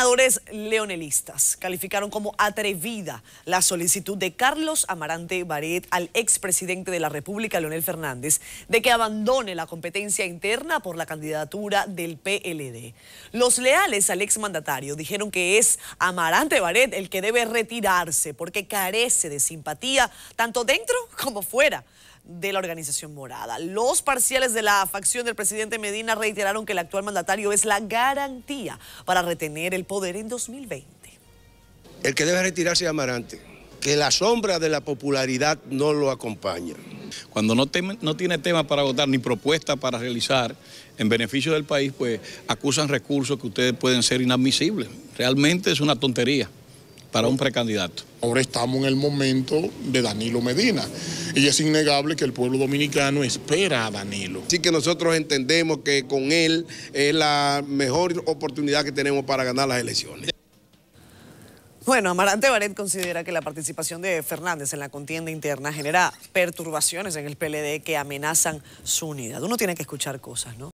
Senadores leonelistas calificaron como atrevida la solicitud de Carlos Amarante Baret al expresidente de la República, Leonel Fernández, de que abandone la competencia interna por la candidatura del PLD. Los leales al exmandatario dijeron que es Amarante Baret el que debe retirarse porque carece de simpatía tanto dentro como fuera de la organización morada. Los parciales de la facción del presidente Medina reiteraron que el actual mandatario es la garantía para retener el poder en 2020. El que debe retirarse es Amarante, que la sombra de la popularidad no lo acompaña. Cuando no, no tiene tema para votar ni propuesta para realizar en beneficio del país, pues acusan recursos que ustedes pueden ser inadmisibles. Realmente es una tontería para un precandidato. Ahora estamos en el momento de Danilo Medina. Y es innegable que el pueblo dominicano espera a Danilo. Así que nosotros entendemos que con él es la mejor oportunidad que tenemos para ganar las elecciones. Bueno, Amarante Baret considera que la participación de Fernández en la contienda interna genera perturbaciones en el PLD que amenazan su unidad. Uno tiene que escuchar cosas, ¿no?